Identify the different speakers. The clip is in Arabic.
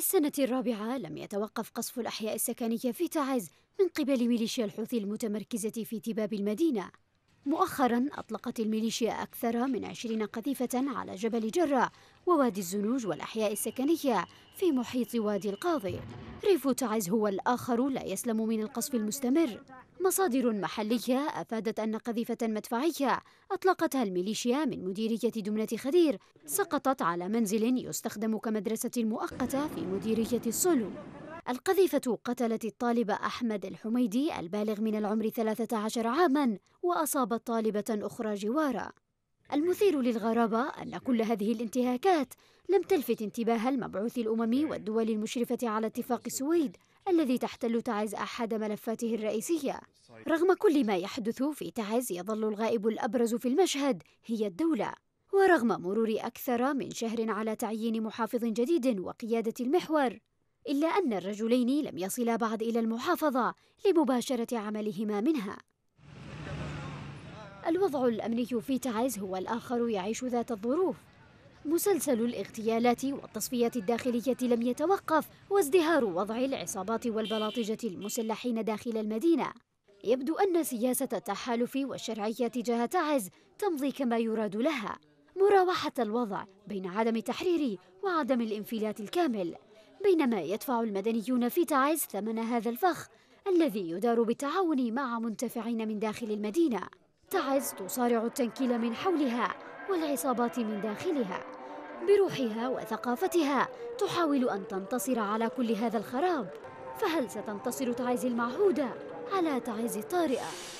Speaker 1: للسنة الرابعة لم يتوقف قصف الأحياء السكنية في تعز من قبل ميليشيا الحوثي المتمركزة في تباب المدينة مؤخرا أطلقت الميليشيا أكثر من عشرين قذيفة على جبل جرة ووادي الزنوج والأحياء السكنية في محيط وادي القاضي ريف تعز هو الآخر لا يسلم من القصف المستمر مصادر محلية أفادت أن قذيفة مدفعية أطلقتها الميليشيا من مديرية دمنة خدير سقطت على منزل يستخدم كمدرسة مؤقتة في مديرية الصلو القذيفة قتلت الطالب أحمد الحميدي البالغ من العمر 13 عاما وأصابت طالبة أخرى جواره المثير للغرابة أن كل هذه الانتهاكات لم تلفت انتباه المبعوث الأممي والدول المشرفة على اتفاق السويد الذي تحتل تعز أحد ملفاته الرئيسية رغم كل ما يحدث في تعز يظل الغائب الأبرز في المشهد هي الدولة ورغم مرور أكثر من شهر على تعيين محافظ جديد وقيادة المحور إلا أن الرجلين لم يصلا بعد إلى المحافظة لمباشرة عملهما منها الوضع الأمني في تعز هو الآخر يعيش ذات الظروف مسلسل الاغتيالات والتصفيات الداخلية لم يتوقف وازدهار وضع العصابات والبلاطجة المسلحين داخل المدينة يبدو أن سياسة التحالف والشرعية تجاه تعز تمضي كما يراد لها مراوحة الوضع بين عدم التحرير وعدم الانفلات الكامل بينما يدفع المدنيون في تعز ثمن هذا الفخ الذي يدار بالتعاون مع منتفعين من داخل المدينة تعز تصارع التنكيل من حولها والعصابات من داخلها بروحها وثقافتها تحاول أن تنتصر على كل هذا الخراب فهل ستنتصر تعز المعهودة على تعز الطارئة؟